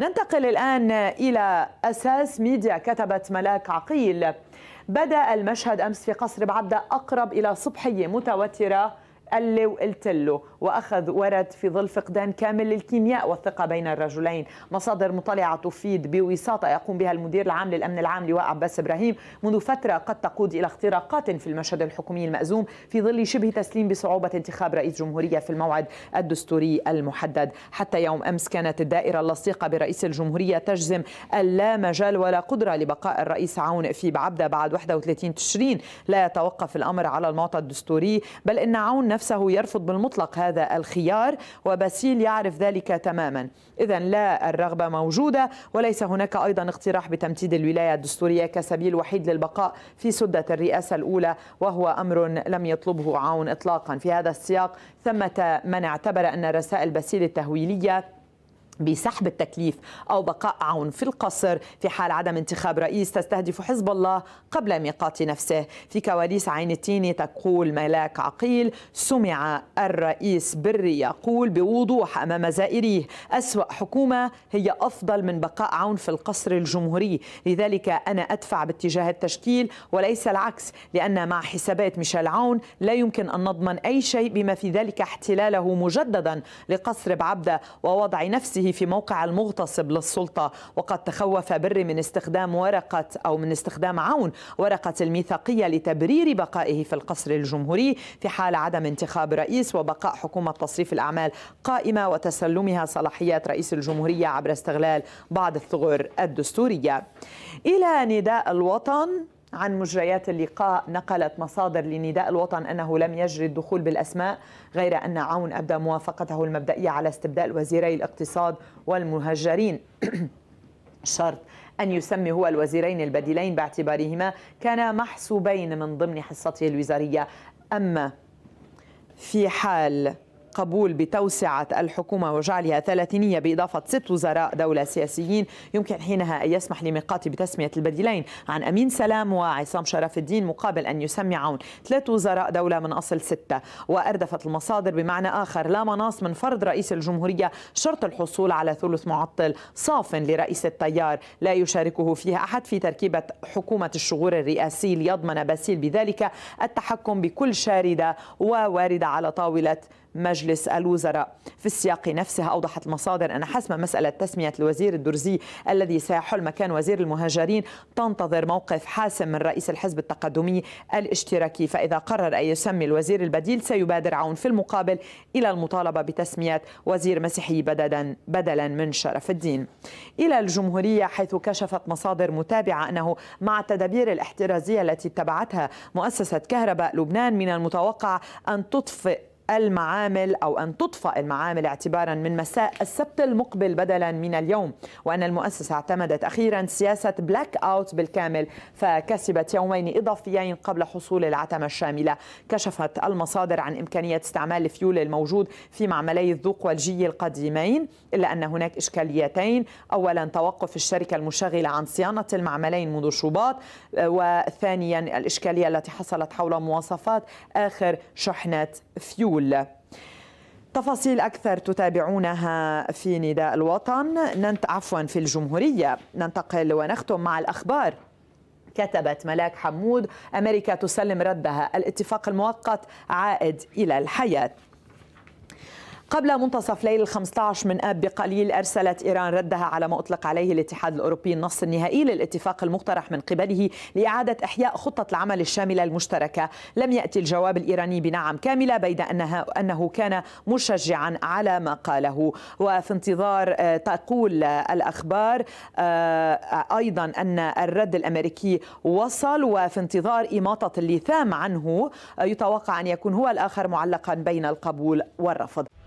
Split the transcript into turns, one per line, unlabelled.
ننتقل الآن إلى أساس ميديا كتبت ملاك عقيل بدأ المشهد أمس في قصر بعبدة أقرب إلى صبحية متوترة قال لي وقلت له وأخذ ورد في ظل فقدان كامل للكيمياء والثقة بين الرجلين مصادر مطلعة تفيد بوساطة يقوم بها المدير العام للأمن العام لواء عباس إبراهيم منذ فترة قد تقود إلى اختراقات في المشهد الحكومي المأزوم في ظل شبه تسليم بصعوبة انتخاب رئيس جمهورية في الموعد الدستوري المحدد حتى يوم أمس كانت الدائرة اللصيقة برئيس الجمهورية تجزم لا مجال ولا قدرة لبقاء الرئيس عون في بعبدة بعد 31 تشرين لا يتوقف الأمر على المعطى الدستوري بل إن عون نفسه يرفض بالمطلق هذا هذا الخيار وباسيل يعرف ذلك تماما إذا لا الرغبة موجودة وليس هناك أيضا اقتراح بتمديد الولاية الدستورية كسبيل وحيد للبقاء في سدة الرئاسة الأولى وهو أمر لم يطلبه عون إطلاقا في هذا السياق ثمة من اعتبر أن رسائل باسيل التهويلية بسحب التكليف او بقاء عون في القصر في حال عدم انتخاب رئيس تستهدف حزب الله قبل ميقات نفسه في كواليس عين التين تقول ملاك عقيل سمع الرئيس بري يقول بوضوح امام زائريه اسوا حكومه هي افضل من بقاء عون في القصر الجمهوري لذلك انا ادفع باتجاه التشكيل وليس العكس لان مع حسابات ميشيل عون لا يمكن ان نضمن اي شيء بما في ذلك احتلاله مجددا لقصر بعبده ووضع نفسه في موقع المغتصب للسلطة وقد تخوف بري من استخدام ورقة أو من استخدام عون ورقة الميثاقية لتبرير بقائه في القصر الجمهوري في حال عدم انتخاب رئيس وبقاء حكومة تصريف الأعمال قائمة وتسلمها صلاحيات رئيس الجمهورية عبر استغلال بعض الثغور الدستورية إلى نداء الوطن عن مجريات اللقاء نقلت مصادر لنداء الوطن أنه لم يجري الدخول بالأسماء غير أن عون أبدى موافقته المبدئية على استبدال وزيري الاقتصاد والمهجرين شرط أن يسمي هو الوزيرين البديلين باعتبارهما كانا محسوبين من ضمن حصته الوزارية أما في حال القبول بتوسعة الحكومة وجعلها ثلاثينية بإضافة ست وزراء دولة سياسيين يمكن حينها أن يسمح لميقاتي بتسمية البديلين عن أمين سلام وعصام شرف الدين مقابل أن يسمي عون ثلاث وزراء دولة من أصل ستة وأردفت المصادر بمعنى آخر لا مناص من فرض رئيس الجمهورية شرط الحصول على ثلث معطل صاف لرئيس التيار لا يشاركه فيها أحد في تركيبة حكومة الشغور الرئاسي ليضمن باسيل بذلك التحكم بكل شاردة وواردة على طاولة مجلس الوزراء في السياق نفسها أوضحت المصادر أن حسم مسألة تسمية الوزير الدرزي الذي سيحل مكان وزير المهاجرين تنتظر موقف حاسم من رئيس الحزب التقدمي الاشتراكي فإذا قرر أن يسمي الوزير البديل سيبادر عون في المقابل إلى المطالبة بتسمية وزير مسيحي بدلا بدلا من شرف الدين إلى الجمهورية حيث كشفت مصادر متابعة أنه مع التدابير الاحترازية التي اتبعتها مؤسسة كهرباء لبنان من المتوقع أن تطفئ المعامل أو أن تطفأ المعامل اعتبارا من مساء السبت المقبل بدلا من اليوم وأن المؤسسة اعتمدت أخيرا سياسة بلاك أوت بالكامل فكسبت يومين إضافيين قبل حصول العتمة الشاملة كشفت المصادر عن إمكانية استعمال الفيول الموجود في معملي الذوق والجي القديمين إلا أن هناك إشكاليتين أولا توقف الشركة المشغلة عن صيانة المعملين منذ شباط آه، وثانيا الإشكالية التي حصلت حول مواصفات آخر شحنات فيول تفاصيل أكثر تتابعونها في نداء الوطن ننت عفوا في الجمهورية ننتقل ونختم مع الأخبار كتبت ملاك حمود أمريكا تسلم ردها الاتفاق المؤقت عائد إلى الحياة قبل منتصف ليل 15 من آب بقليل أرسلت إيران ردها على ما أطلق عليه الاتحاد الأوروبي النص النهائي للاتفاق المقترح من قبله لإعادة إحياء خطة العمل الشاملة المشتركة لم يأتي الجواب الإيراني بنعم كاملة بيد أنها أنه كان مشجعا على ما قاله وفي انتظار آه، تقول الأخبار آه، أيضا أن الرد الأمريكي وصل وفي انتظار إماطة اللثام عنه آه، يتوقع أن يكون هو الآخر معلقا بين القبول والرفض